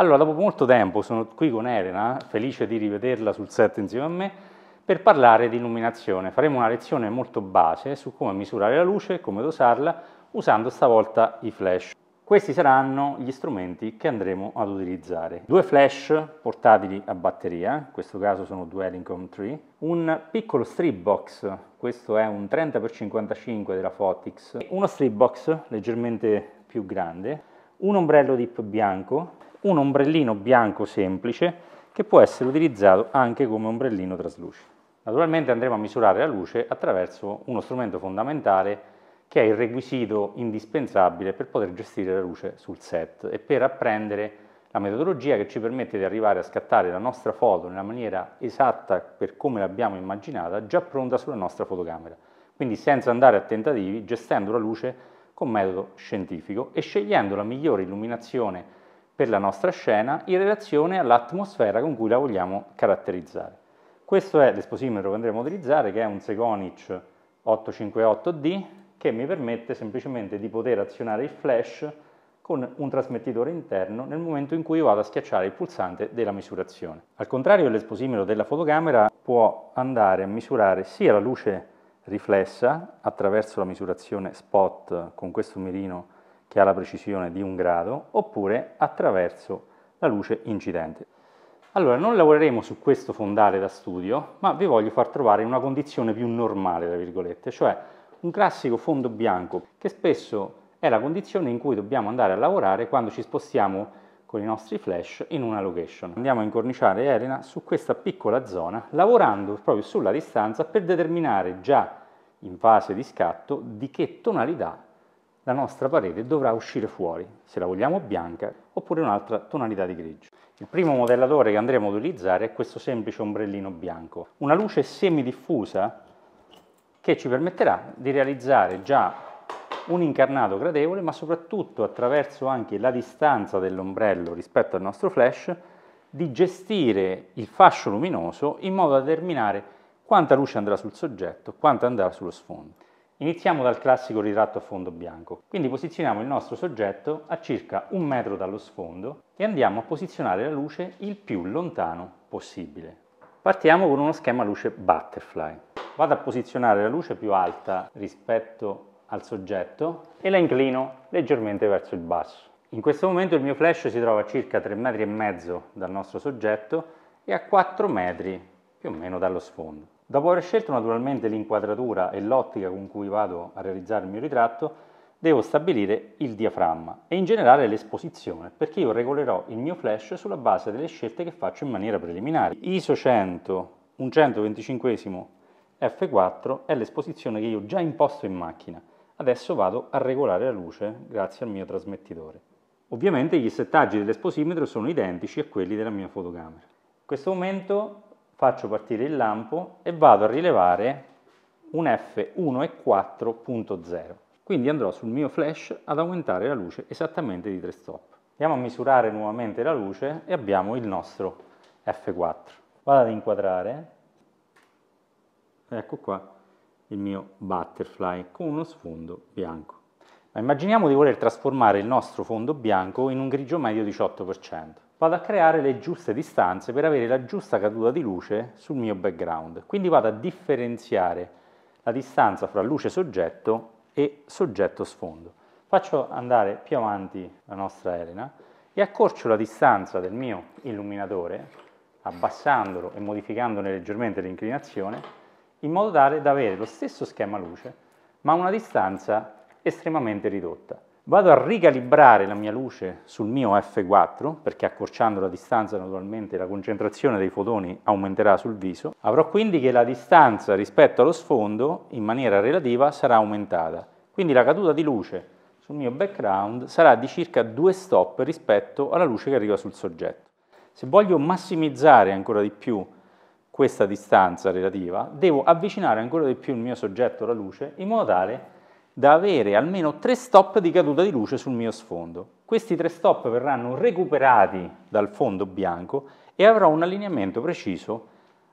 Allora, dopo molto tempo sono qui con Elena, felice di rivederla sul set insieme a me, per parlare di illuminazione. Faremo una lezione molto base su come misurare la luce, come dosarla, usando stavolta i flash. Questi saranno gli strumenti che andremo ad utilizzare. Due flash portatili a batteria, in questo caso sono due Elinkom 3, un piccolo strip box, questo è un 30x55 della Fotix, uno strip box leggermente più grande, un ombrello dip bianco, un ombrellino bianco semplice che può essere utilizzato anche come ombrellino traslucido. Naturalmente andremo a misurare la luce attraverso uno strumento fondamentale che è il requisito indispensabile per poter gestire la luce sul set e per apprendere la metodologia che ci permette di arrivare a scattare la nostra foto nella maniera esatta per come l'abbiamo immaginata, già pronta sulla nostra fotocamera. Quindi senza andare a tentativi, gestendo la luce con metodo scientifico e scegliendo la migliore illuminazione per la nostra scena in relazione all'atmosfera con cui la vogliamo caratterizzare. Questo è l'esposimetro che andremo a utilizzare, che è un Seconic 858D, che mi permette semplicemente di poter azionare il flash con un trasmettitore interno nel momento in cui vado a schiacciare il pulsante della misurazione. Al contrario, l'esposimetro della fotocamera può andare a misurare sia la luce riflessa attraverso la misurazione spot con questo mirino che ha la precisione di un grado, oppure attraverso la luce incidente. Allora, non lavoreremo su questo fondale da studio, ma vi voglio far trovare in una condizione più normale, tra virgolette, cioè un classico fondo bianco, che spesso è la condizione in cui dobbiamo andare a lavorare quando ci spostiamo con i nostri flash in una location. Andiamo a incorniciare Elena su questa piccola zona, lavorando proprio sulla distanza per determinare già in fase di scatto di che tonalità la nostra parete dovrà uscire fuori, se la vogliamo bianca, oppure un'altra tonalità di grigio. Il primo modellatore che andremo ad utilizzare è questo semplice ombrellino bianco, una luce semidiffusa che ci permetterà di realizzare già un incarnato gradevole, ma soprattutto attraverso anche la distanza dell'ombrello rispetto al nostro flash, di gestire il fascio luminoso in modo da determinare quanta luce andrà sul soggetto, quanta andrà sullo sfondo. Iniziamo dal classico ritratto a fondo bianco, quindi posizioniamo il nostro soggetto a circa un metro dallo sfondo e andiamo a posizionare la luce il più lontano possibile. Partiamo con uno schema luce butterfly. Vado a posizionare la luce più alta rispetto al soggetto e la inclino leggermente verso il basso. In questo momento il mio flash si trova a circa 3,5 metri dal nostro soggetto e a 4 metri più o meno dallo sfondo. Dopo aver scelto naturalmente l'inquadratura e l'ottica con cui vado a realizzare il mio ritratto, devo stabilire il diaframma e in generale l'esposizione, perché io regolerò il mio flash sulla base delle scelte che faccio in maniera preliminare. ISO 100, un 125 f4 è l'esposizione che io già imposto in macchina. Adesso vado a regolare la luce grazie al mio trasmettitore. Ovviamente gli settaggi dell'esposimetro sono identici a quelli della mia fotocamera. In questo momento faccio partire il lampo e vado a rilevare un f 1 e 4.0. Quindi andrò sul mio flash ad aumentare la luce esattamente di 3 stop. Andiamo a misurare nuovamente la luce e abbiamo il nostro F4. Vado ad inquadrare, ecco qua il mio butterfly con uno sfondo bianco. Ma immaginiamo di voler trasformare il nostro fondo bianco in un grigio medio 18% vado a creare le giuste distanze per avere la giusta caduta di luce sul mio background. Quindi vado a differenziare la distanza fra luce soggetto e soggetto sfondo. Faccio andare più avanti la nostra Elena e accorcio la distanza del mio illuminatore abbassandolo e modificandone leggermente l'inclinazione in modo tale da avere lo stesso schema luce ma una distanza estremamente ridotta vado a ricalibrare la mia luce sul mio F4, perché accorciando la distanza naturalmente la concentrazione dei fotoni aumenterà sul viso, avrò quindi che la distanza rispetto allo sfondo in maniera relativa sarà aumentata. Quindi la caduta di luce sul mio background sarà di circa due stop rispetto alla luce che arriva sul soggetto. Se voglio massimizzare ancora di più questa distanza relativa, devo avvicinare ancora di più il mio soggetto alla luce in modo tale da avere almeno tre stop di caduta di luce sul mio sfondo. Questi tre stop verranno recuperati dal fondo bianco e avrò un allineamento preciso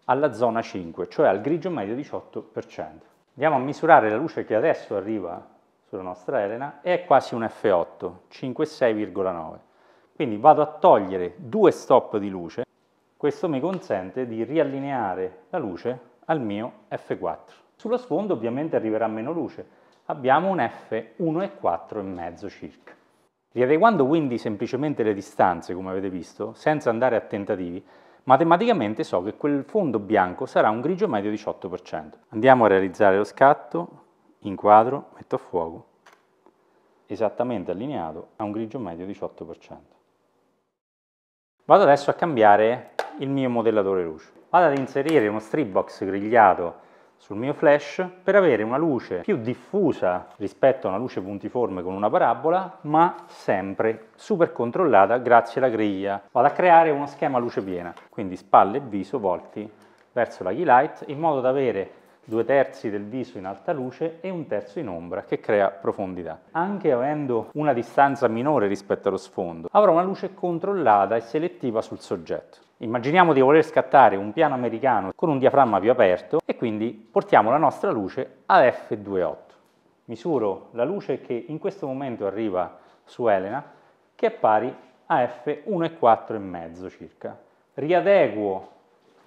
alla zona 5, cioè al grigio medio 18%. Andiamo a misurare la luce che adesso arriva sulla nostra elena e è quasi un F8, 56,9. Quindi vado a togliere due stop di luce, questo mi consente di riallineare la luce al mio F4. Sullo sfondo ovviamente arriverà meno luce, abbiamo un f 1,4,5 circa. Riadeguando quindi semplicemente le distanze, come avete visto, senza andare a tentativi, matematicamente so che quel fondo bianco sarà un grigio medio 18%. Andiamo a realizzare lo scatto, inquadro, metto a fuoco, esattamente allineato a un grigio medio 18%. Vado adesso a cambiare il mio modellatore luce. Vado ad inserire uno strip box grigliato sul mio flash per avere una luce più diffusa rispetto a una luce puntiforme con una parabola, ma sempre super controllata grazie alla griglia. Vado a creare uno schema luce piena, quindi spalle e viso volti verso la key light in modo da avere due terzi del viso in alta luce e un terzo in ombra che crea profondità. Anche avendo una distanza minore rispetto allo sfondo avrò una luce controllata e selettiva sul soggetto. Immaginiamo di voler scattare un piano americano con un diaframma più aperto e quindi portiamo la nostra luce a F2.8. Misuro la luce che in questo momento arriva su Elena che è pari a f 14 e mezzo circa. Riadeguo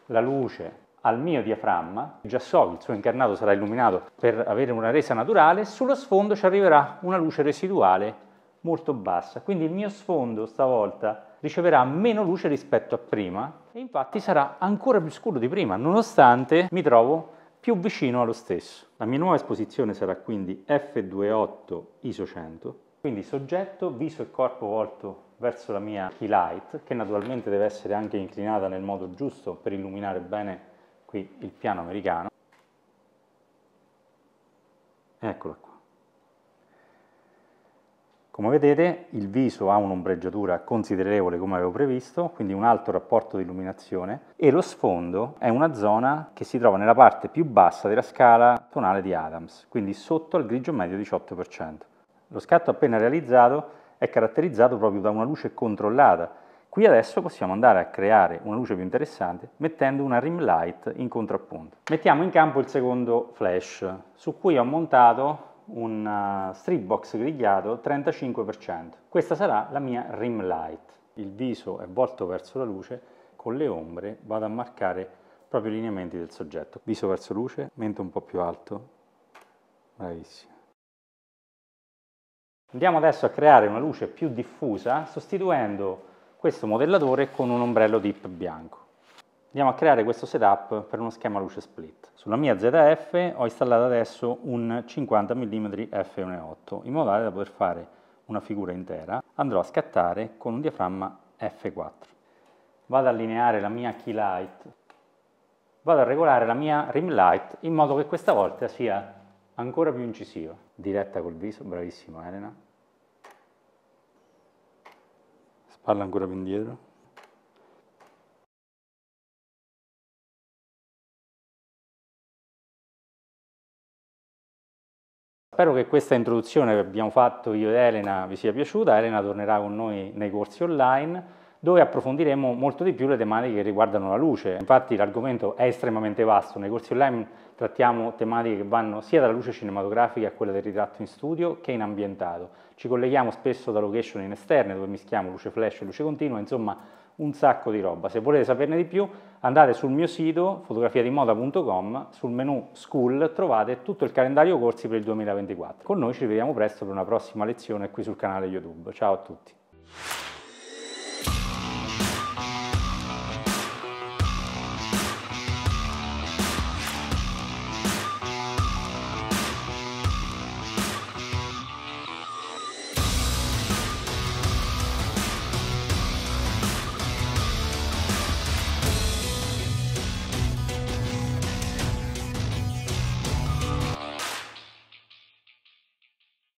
la luce al mio diaframma, già so che il suo incarnato sarà illuminato per avere una resa naturale, sullo sfondo ci arriverà una luce residuale molto bassa, quindi il mio sfondo stavolta riceverà meno luce rispetto a prima e infatti sarà ancora più scuro di prima, nonostante mi trovo più vicino allo stesso. La mia nuova esposizione sarà quindi F28 ISO 100, quindi soggetto, viso e corpo volto verso la mia key light, che naturalmente deve essere anche inclinata nel modo giusto per illuminare bene qui il piano americano. Eccola qua. Come vedete il viso ha un'ombreggiatura considerevole come avevo previsto, quindi un alto rapporto di illuminazione e lo sfondo è una zona che si trova nella parte più bassa della scala tonale di Adams, quindi sotto al grigio medio 18%. Lo scatto appena realizzato è caratterizzato proprio da una luce controllata. Qui adesso possiamo andare a creare una luce più interessante mettendo una rim light in contrappunto. Mettiamo in campo il secondo flash su cui ho montato un eh, strip box grigliato 35%. Questa sarà la mia rim light. Il viso è volto verso la luce, con le ombre vado a marcare proprio i lineamenti del soggetto. Viso verso luce, mento un po' più alto, bravissimo. Andiamo adesso a creare una luce più diffusa sostituendo questo modellatore con un ombrello dip bianco andiamo a creare questo setup per uno schema luce split. Sulla mia ZF ho installato adesso un 50 mm f1.8 in modo tale da poter fare una figura intera. Andrò a scattare con un diaframma f4. Vado a allineare la mia key light, vado a regolare la mia rim light in modo che questa volta sia ancora più incisiva. Diretta col viso, bravissima Elena. Spalla ancora più indietro. Spero che questa introduzione che abbiamo fatto io ed Elena vi sia piaciuta. Elena tornerà con noi nei corsi online dove approfondiremo molto di più le tematiche che riguardano la luce. Infatti l'argomento è estremamente vasto, nei corsi online trattiamo tematiche che vanno sia dalla luce cinematografica a quella del ritratto in studio che in ambientato. Ci colleghiamo spesso da location in esterne dove mischiamo luce flash e luce continua, insomma un sacco di roba. Se volete saperne di più andate sul mio sito fotografiadimoda.com, sul menu School trovate tutto il calendario corsi per il 2024. Con noi ci vediamo presto per una prossima lezione qui sul canale YouTube. Ciao a tutti!